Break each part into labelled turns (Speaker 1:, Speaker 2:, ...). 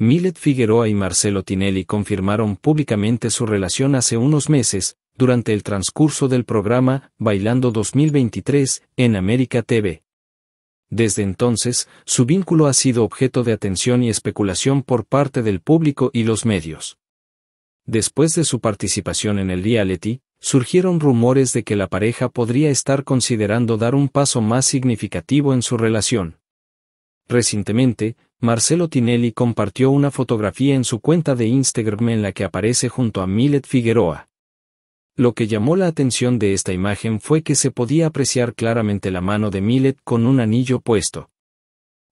Speaker 1: Milet Figueroa y Marcelo Tinelli confirmaron públicamente su relación hace unos meses, durante el transcurso del programa Bailando 2023 en América TV. Desde entonces, su vínculo ha sido objeto de atención y especulación por parte del público y los medios. Después de su participación en el reality, surgieron rumores de que la pareja podría estar considerando dar un paso más significativo en su relación. Recientemente, Marcelo Tinelli compartió una fotografía en su cuenta de Instagram en la que aparece junto a Milet Figueroa. Lo que llamó la atención de esta imagen fue que se podía apreciar claramente la mano de Milet con un anillo puesto.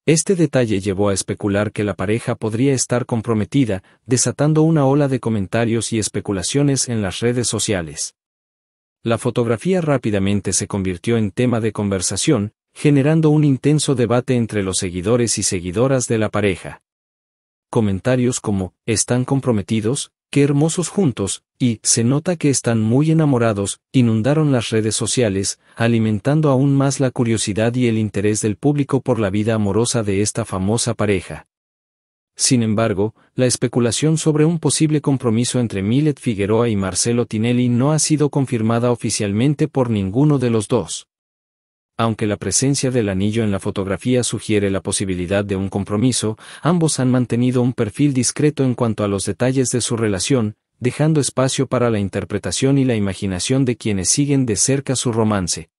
Speaker 1: Este detalle llevó a especular que la pareja podría estar comprometida, desatando una ola de comentarios y especulaciones en las redes sociales. La fotografía rápidamente se convirtió en tema de conversación, generando un intenso debate entre los seguidores y seguidoras de la pareja. Comentarios como, están comprometidos, qué hermosos juntos, y, se nota que están muy enamorados, inundaron las redes sociales, alimentando aún más la curiosidad y el interés del público por la vida amorosa de esta famosa pareja. Sin embargo, la especulación sobre un posible compromiso entre Milet Figueroa y Marcelo Tinelli no ha sido confirmada oficialmente por ninguno de los dos. Aunque la presencia del anillo en la fotografía sugiere la posibilidad de un compromiso, ambos han mantenido un perfil discreto en cuanto a los detalles de su relación, dejando espacio para la interpretación y la imaginación de quienes siguen de cerca su romance.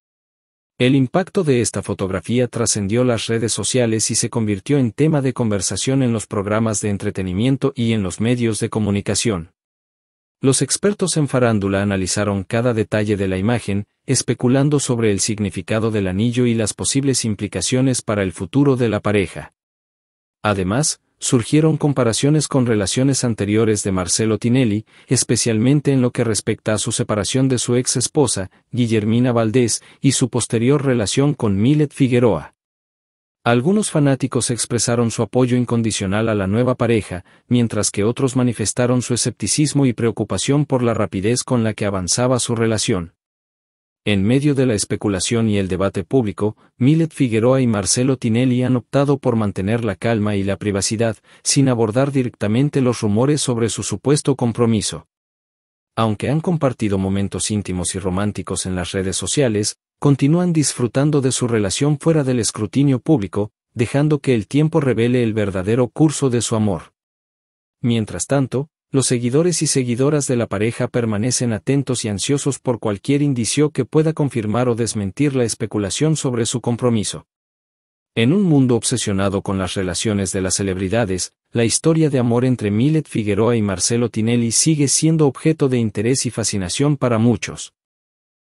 Speaker 1: El impacto de esta fotografía trascendió las redes sociales y se convirtió en tema de conversación en los programas de entretenimiento y en los medios de comunicación. Los expertos en farándula analizaron cada detalle de la imagen, especulando sobre el significado del anillo y las posibles implicaciones para el futuro de la pareja. Además, surgieron comparaciones con relaciones anteriores de Marcelo Tinelli, especialmente en lo que respecta a su separación de su ex esposa, Guillermina Valdés, y su posterior relación con Milet Figueroa. Algunos fanáticos expresaron su apoyo incondicional a la nueva pareja, mientras que otros manifestaron su escepticismo y preocupación por la rapidez con la que avanzaba su relación. En medio de la especulación y el debate público, Millet Figueroa y Marcelo Tinelli han optado por mantener la calma y la privacidad, sin abordar directamente los rumores sobre su supuesto compromiso. Aunque han compartido momentos íntimos y románticos en las redes sociales, continúan disfrutando de su relación fuera del escrutinio público, dejando que el tiempo revele el verdadero curso de su amor. Mientras tanto, los seguidores y seguidoras de la pareja permanecen atentos y ansiosos por cualquier indicio que pueda confirmar o desmentir la especulación sobre su compromiso. En un mundo obsesionado con las relaciones de las celebridades, la historia de amor entre Milet Figueroa y Marcelo Tinelli sigue siendo objeto de interés y fascinación para muchos.